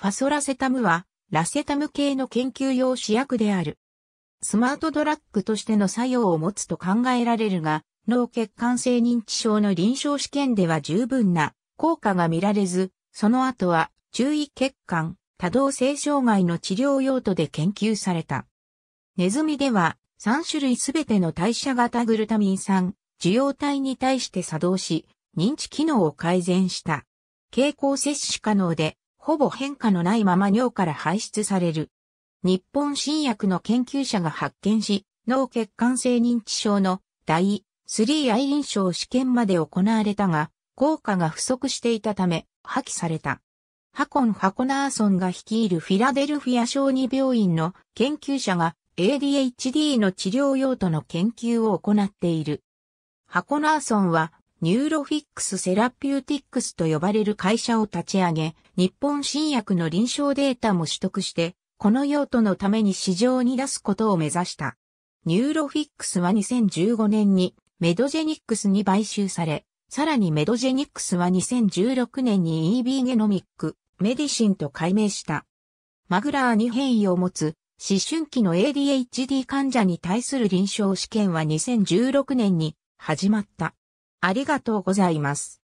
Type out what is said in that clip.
ファソラセタムは、ラセタム系の研究用試薬である。スマートドラッグとしての作用を持つと考えられるが、脳血管性認知症の臨床試験では十分な効果が見られず、その後は注意血管、多動性障害の治療用途で研究された。ネズミでは3種類すべての代謝型グルタミン酸、受容体に対して作動し、認知機能を改善した。経口摂取可能でほぼ変化のないまま尿から排出される。日本新薬の研究者が発見し、脳血管性認知症の第 3i 臨床試験まで行われたが、効果が不足していたため、破棄された。ハコン・ハコナーソンが率いるフィラデルフィア小児病院の研究者が ADHD の治療用途の研究を行っている。ハコナーソンはニューロフィックスセラピューティックスと呼ばれる会社を立ち上げ、日本新薬の臨床データも取得して、この用途のために市場に出すことを目指した。ニューロフィックスは2015年にメドジェニックスに買収され、さらにメドジェニックスは2016年に EB ゲノミック、メディシンと改名した。マグラーに変異を持つ、思春期の ADHD 患者に対する臨床試験は2016年に始まった。ありがとうございます。